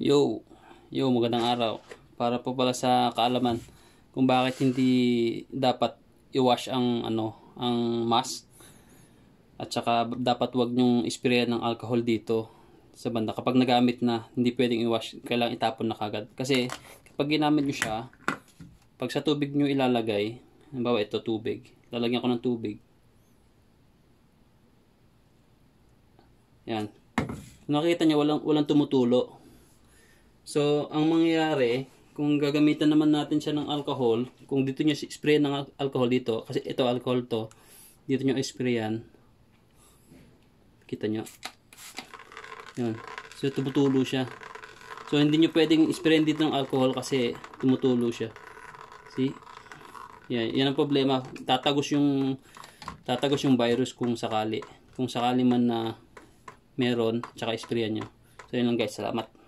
Yo, yo magandang araw. Para po pala sa kaalaman kung bakit hindi dapat i-wash ang ano, ang mask. At saka dapat wag niyong isprayan ng alcohol dito sa banda. Kapag nagamit na, hindi pwedeng i-wash, kailangan itapon na kagad. Kasi kapag ginamit niyo siya, pag sa tubig niyo ilalagay, halimbawa ito tubig, lalagyan ko ng tubig. Yan. nakita niyo walang walang tumutulo So, ang mangyayari, kung gagamitan naman natin siya ng alcohol, kung dito nyo spray ng alcohol dito, kasi ito alcohol to, dito nyo sprayan. Kita nyo. Yun. So, tumutulo siya. So, hindi niyo pwedeng spray dito ng alcohol kasi tumutulo siya. See? Yan, yan ang problema. Tatagos yung tatagos yung virus kung sakali. Kung sakali man na meron, tsaka sprayan nyo. So, yun lang guys. Salamat.